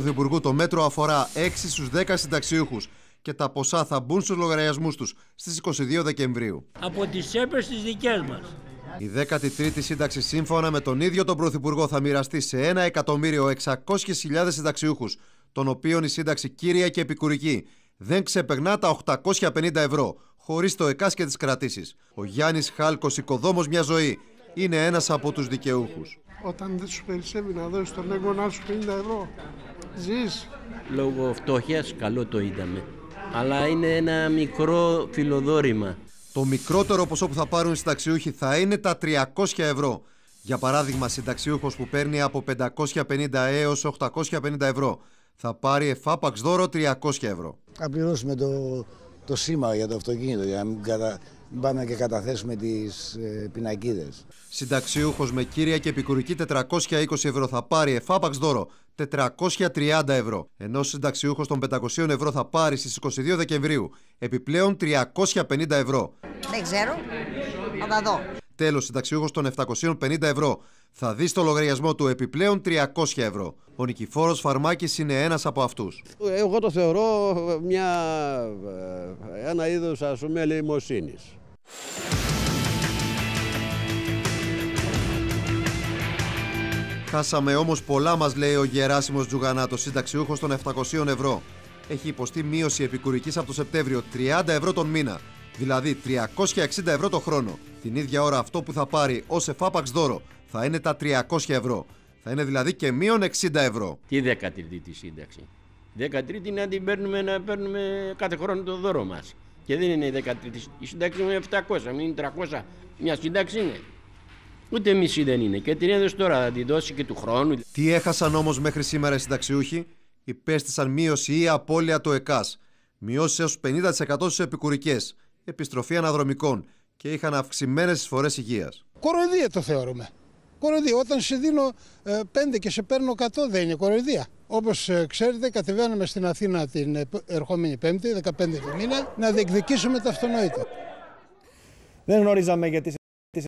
Πρωθυπουργού το μέτρο αφορά 6 στους 10 συνταξιούχους και τα ποσά θα μπουν στους λογαριασμούς τους στις 22 Δεκεμβρίου. Από τις τσέπες τις δικές μας. Η 13η σύνταξη σύμφωνα με τον ίδιο τον Πρωθυπουργό θα μοιραστεί σε 1.600.000 συνταξιούχους, των οποίων η σύνταξη κύρια και επικουρική δεν ξεπερνά τα 850 ευρώ, χωρίς το ΕΚΑΣ και τις κρατήσεις. Ο Γιάννης Χάλκος, οικοδόμος μιας ζωή, είναι ένας από τους δικαιούχους. Όταν δεν σου περισσεύει να δώσεις τον έγκονα σου 50 ευρώ, Ζεις. Λόγω φτώχειας καλό το είδαμε. Αλλά είναι ένα μικρό φιλοδόρημα. Το μικρότερο ποσό που θα πάρουν οι συνταξιούχοι θα είναι τα 300 ευρώ. Για παράδειγμα, συνταξιούχος που παίρνει από 550 έως 850 ευρώ θα πάρει εφάπαξ δώρο 300 ευρώ. Θα πληρώσουμε το, το σήμα για το αυτοκίνητο για να μην πάμε και καταθέσουμε τις ε, πινακίδες. Συνταξιούχος με κύρια και επικουρική 420 ευρώ θα πάρει εφάπαξ δώρο 430 ευρώ, ενώ ο συνταξιούχος των 500 ευρώ θα πάρει στις 22 Δεκεμβρίου επιπλέον 350 ευρώ. Δεν ξέρω, θα τα δω. Τέλος, συνταξιούχος των 750 ευρώ θα δεις στο λογαριασμό του επιπλέον 300 ευρώ. Ο Νικηφόρος Φαρμάκης είναι ένας από αυτούς. Ε, εγώ το θεωρώ μια, ε, ένα είδος ας πούμε Χάσαμε όμως πολλά, μας λέει ο Γεράσιμος Τζουγανάτος, συνταξιούχος των 700 ευρώ. Έχει υποστεί μείωση επικουρικής από το Σεπτέμβριο 30 ευρώ τον μήνα, δηλαδή 360 ευρώ το χρόνο. Την ίδια ώρα αυτό που θα πάρει ω εφάπαξ δώρο θα είναι τα 300 ευρώ. Θα είναι δηλαδή και μείον 60 ευρώ. Τι 13η σύνταξη. 13η να την παίρνουμε, να παίρνουμε κάθε χρόνο το δώρο μας. Και δεν είναι η 13η. Η σύνταξη είναι 700, μην είναι 300. Μια σύνταξη είναι. Ούτε μισή δεν είναι. Και την έδωσε τώρα, θα την δώσει και του χρόνου. Τι έχασαν όμως μέχρι σήμερα οι συνταξιούχοι, υπέστησαν μείωση ή απώλεια το ΕΚΑΣ, μειώσεις έως 50% στι επικουρικές, επιστροφή αναδρομικών και είχαν αυξημένες εισφορές υγείας. Κοροϊδία το θεωρούμε. Κοροϊδία. Όταν σε δίνω 5 ε, και σε παίρνω 100 δεν είναι κοροϊδία. Όπως ε, ξέρετε, κατεβαίνουμε στην Αθήνα την ερχόμενη Πέμπτη, 15 15η μήνα, να διεκδικήσουμε τα αυτονόητα. Δεν γνωρίζαμε γιατί.